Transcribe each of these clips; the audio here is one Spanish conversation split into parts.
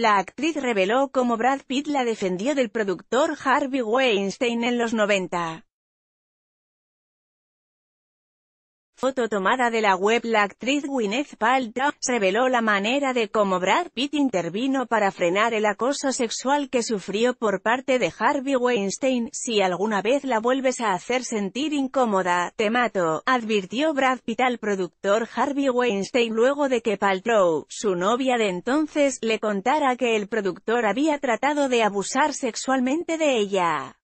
La actriz reveló cómo Brad Pitt la defendió del productor Harvey Weinstein en los 90. Foto tomada de la web La actriz Gwyneth Paltrow reveló la manera de cómo Brad Pitt intervino para frenar el acoso sexual que sufrió por parte de Harvey Weinstein. Si alguna vez la vuelves a hacer sentir incómoda, te mato, advirtió Brad Pitt al productor Harvey Weinstein luego de que Paltrow, su novia de entonces, le contara que el productor había tratado de abusar sexualmente de ella.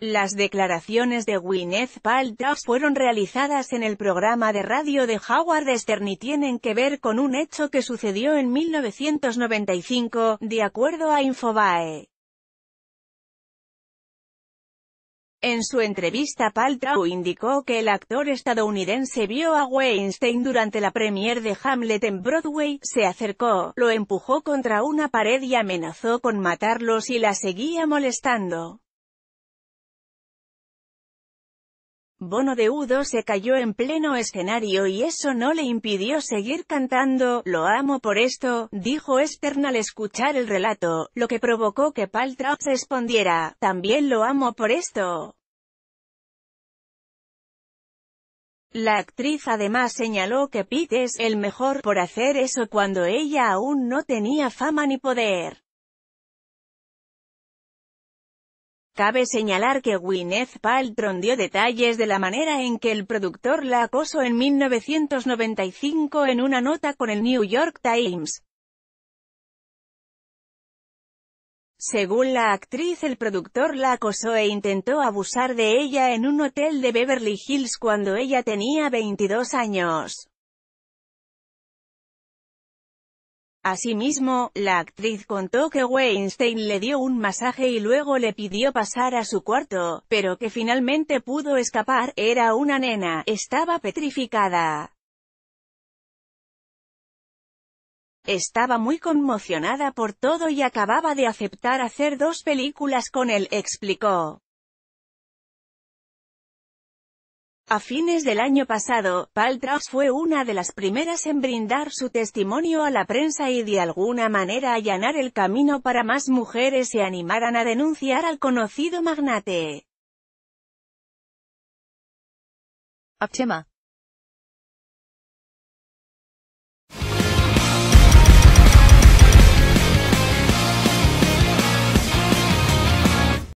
Las declaraciones de Gwyneth Paltrow fueron realizadas en el programa de radio de Howard Stern y tienen que ver con un hecho que sucedió en 1995, de acuerdo a Infobae. En su entrevista Paltrow indicó que el actor estadounidense vio a Weinstein durante la premiere de Hamlet en Broadway, se acercó, lo empujó contra una pared y amenazó con matarlo si la seguía molestando. Bono de Udo se cayó en pleno escenario y eso no le impidió seguir cantando, lo amo por esto, dijo Esther al escuchar el relato, lo que provocó que Paltrow respondiera, también lo amo por esto. La actriz además señaló que Pete es el mejor por hacer eso cuando ella aún no tenía fama ni poder. Cabe señalar que Gwyneth Paltrow dio detalles de la manera en que el productor la acosó en 1995 en una nota con el New York Times. Según la actriz el productor la acosó e intentó abusar de ella en un hotel de Beverly Hills cuando ella tenía 22 años. Asimismo, la actriz contó que Weinstein le dio un masaje y luego le pidió pasar a su cuarto, pero que finalmente pudo escapar, era una nena, estaba petrificada. Estaba muy conmocionada por todo y acababa de aceptar hacer dos películas con él, explicó. A fines del año pasado, Paltrow fue una de las primeras en brindar su testimonio a la prensa y de alguna manera allanar el camino para más mujeres se animaran a denunciar al conocido magnate.